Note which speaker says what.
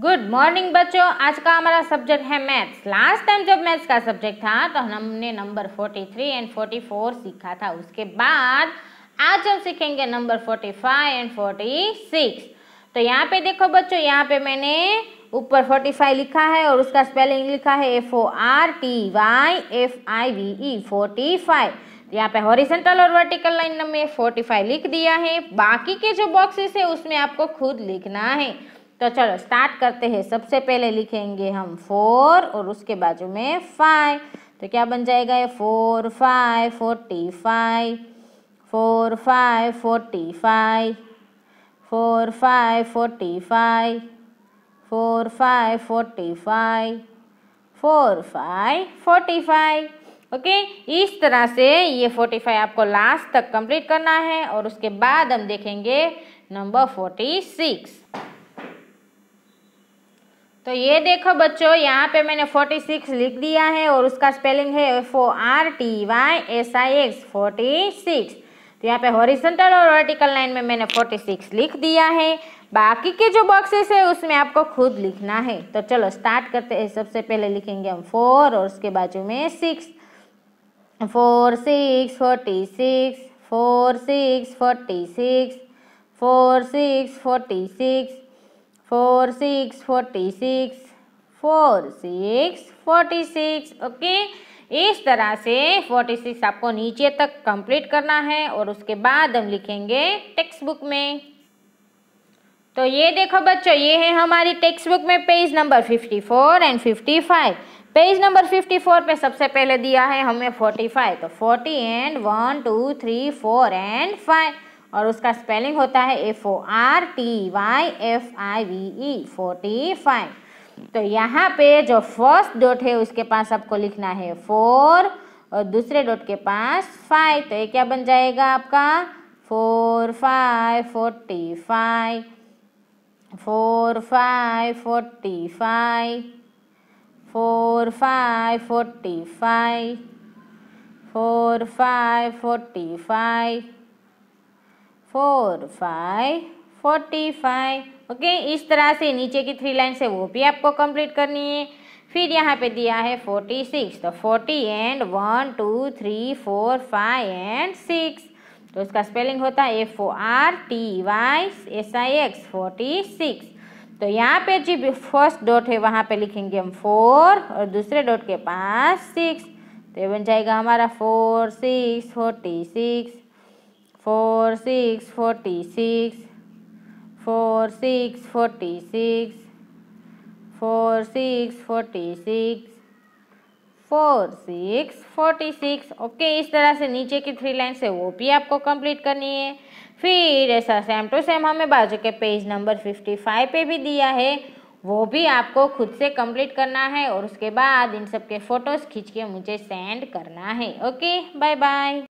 Speaker 1: good morning बच्चों आज का हमारा सब्जेक्ट है मैथ्स लास्ट टाइम जब मैथ्स का सब्जेक्ट था तो हमने नंबर 43 एंड 44 सीखा था उसके बाद आज हम सीखेंगे नंबर 45 एंड 46 तो यहाँ पे देखो बच्चों यहाँ पे मैंने ऊपर 45 लिखा है और उसका स्पेलिंग लिखा है F O R T Y F I V E forty five यहाँ पे हॉरिजेंटल और वर्टिकल लाइन में 45 लिख दिया है बाकी के जो बॉक्सेस है उसमें आपको खुद लिखना है तो चलो स्टार्ट करते हैं सबसे पहले लिखेंगे हम फोर और उसके बाजू में फाइव तो क्या बन जाएगा ये four five forty five four five forty five four five forty five four five forty five four five forty five okay इस तरह से ये फोर्टी फाइव आपको लास्ट तक कंप्लीट करना है और उसके बाद हम देखेंगे नंबर फोर्टी सिक्स तो ये देखो बच्चों यहाँ पे मैंने 46 लिख दिया है और उसका स्पेलिंग है F O R T Y S I X forty six तो यहाँ पे हॉरिजेंटल और वर्टिकल लाइन में मैंने 46 लिख दिया है बाकी के जो बॉक्सेस है उसमें आपको खुद लिखना है तो चलो स्टार्ट करते हैं सबसे पहले लिखेंगे हम फोर और उसके बाजू में six four six forty six four six forty six four six forty six four six forty six four six forty six okay इस तरह से फोर्टी सिक्स आपको नीचे तक कंप्लीट करना है और उसके बाद हम लिखेंगे टेक्स्ट बुक में तो ये देखो बच्चों ये है हमारी टेक्स्ट बुक में page number fifty four and fifty five page number fifty four पे सबसे पहले दिया है हमें फोर्टी फाइव तो forty and one two three four and five और उसका स्पेलिंग होता है F O R T Y F I V E forty five तो यहाँ पे जो फर्स्ट डॉट है उसके पास आपको लिखना है फोर और दूसरे डॉट के पास फाइव तो ये क्या बन जाएगा आपका four five forty five four five forty five four five forty five four five forty five four five forty five okay इस तरह से नीचे की थ्री लाइन से वो भी आपको कंप्लीट करनी है फिर यहाँ पे दिया है फोर्टी सिक्स तो forty and one two three four five and six तो इसका स्पेलिंग होता है F O R T Y S I X forty six तो यहाँ पे जी फर्स्ट डॉट है वहाँ पे लिखेंगे हम फोर और दूसरे डॉट के पास सिक्स तो ये बन जाएगा हमारा four six forty six four six forty six four six forty six four six forty six four six forty six okay इस तरह से नीचे की थ्री लाइन से वो भी आपको कंप्लीट करनी है फिर ऐसा सेम टू सेम हमें बाजू के पेज नंबर फिफ्टी फाइव पे भी दिया है वो भी आपको खुद से कंप्लीट करना है और उसके बाद इन सब के फ़ोटोज़ खींच के मुझे सेंड करना है ओके बाय बाय